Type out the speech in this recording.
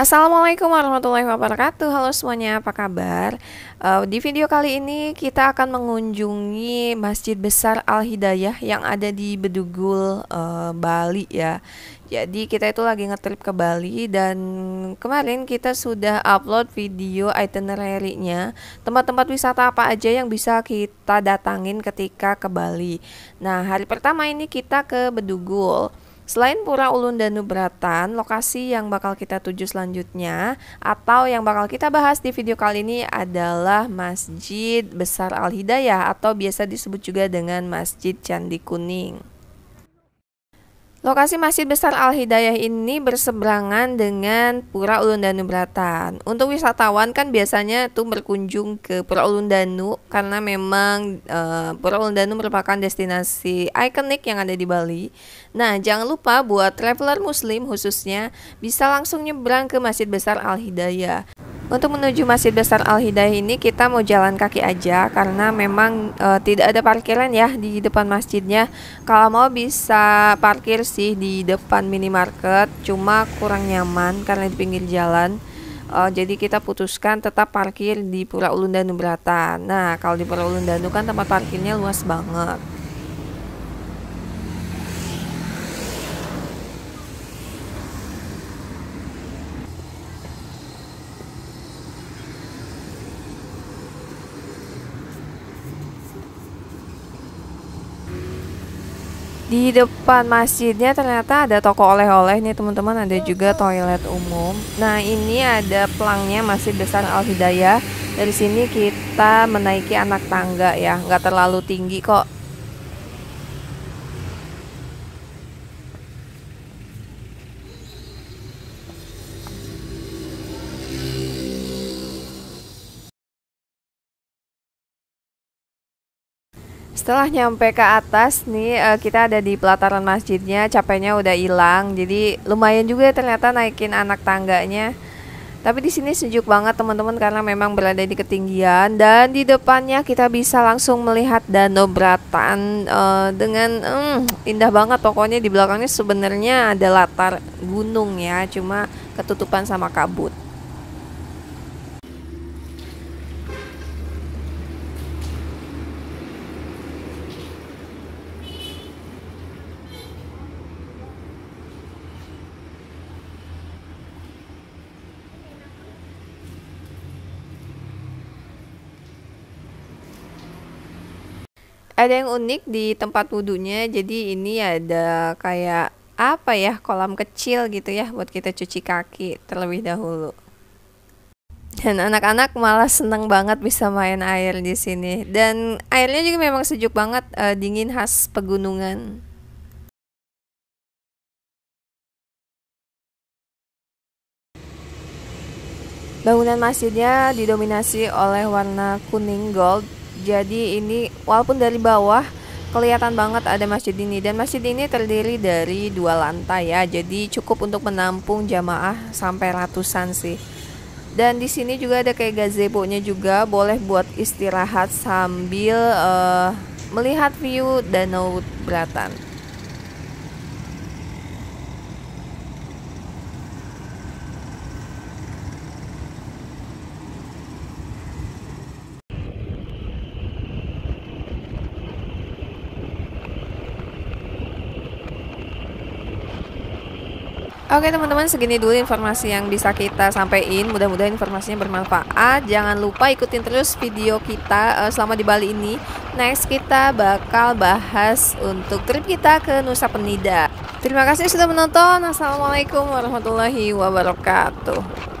Assalamualaikum warahmatullahi wabarakatuh. Halo semuanya, apa kabar? Uh, di video kali ini kita akan mengunjungi Masjid Besar Al Hidayah yang ada di Bedugul, uh, Bali ya. Jadi kita itu lagi ngetrip ke Bali dan kemarin kita sudah upload video itinerary-nya, tempat-tempat wisata apa aja yang bisa kita datangin ketika ke Bali. Nah, hari pertama ini kita ke Bedugul. Selain Pura Ulun Danubratan, lokasi yang bakal kita tuju selanjutnya atau yang bakal kita bahas di video kali ini adalah Masjid Besar Al Hidayah atau biasa disebut juga dengan Masjid Candi Kuning. Lokasi Masjid Besar Al-Hidayah ini berseberangan dengan Pura Ulun Danu Beratan. Untuk wisatawan kan biasanya tuh berkunjung ke Pura Ulun Danu karena memang uh, Pura Ulun Danu merupakan destinasi ikonik yang ada di Bali. Nah, jangan lupa buat traveler muslim khususnya bisa langsung nyebrang ke Masjid Besar Al-Hidayah. Untuk menuju Masjid Besar Al Hidayah ini kita mau jalan kaki aja karena memang e, tidak ada parkiran ya di depan masjidnya. Kalau mau bisa parkir sih di depan minimarket, cuma kurang nyaman karena di pinggir jalan. E, jadi kita putuskan tetap parkir di Pura Ulundanu Danu Nah, kalau di Pura Ulundanu kan tempat parkirnya luas banget. Di depan masjidnya ternyata ada toko oleh-oleh nih teman-teman, ada juga toilet umum. Nah, ini ada pelangnya masih besar Al Hidayah. Dari sini kita menaiki anak tangga ya, nggak terlalu tinggi kok Setelah nyampe ke atas nih eh, kita ada di pelataran masjidnya, capeknya udah hilang. Jadi lumayan juga ternyata naikin anak tangganya. Tapi di sini sejuk banget teman-teman karena memang berada di ketinggian dan di depannya kita bisa langsung melihat danau Bratan uh, dengan um, indah banget pokoknya di belakangnya sebenarnya ada latar gunung ya, cuma ketutupan sama kabut. ada yang unik di tempat wudhunya jadi ini ada kayak apa ya kolam kecil gitu ya buat kita cuci kaki terlebih dahulu dan anak-anak malah seneng banget bisa main air di sini dan airnya juga memang sejuk banget uh, dingin khas pegunungan Bangunan masjidnya didominasi oleh warna kuning gold jadi ini walaupun dari bawah kelihatan banget ada masjid ini dan masjid ini terdiri dari dua lantai ya jadi cukup untuk menampung jamaah sampai ratusan sih dan di sini juga ada kayak gazebo-nya juga boleh buat istirahat sambil uh, melihat view Danau Beratan. Oke teman-teman segini dulu informasi yang bisa kita sampaikan Mudah-mudahan informasinya bermanfaat Jangan lupa ikutin terus video kita uh, selama di Bali ini Next kita bakal bahas untuk trip kita ke Nusa Penida Terima kasih sudah menonton Assalamualaikum warahmatullahi wabarakatuh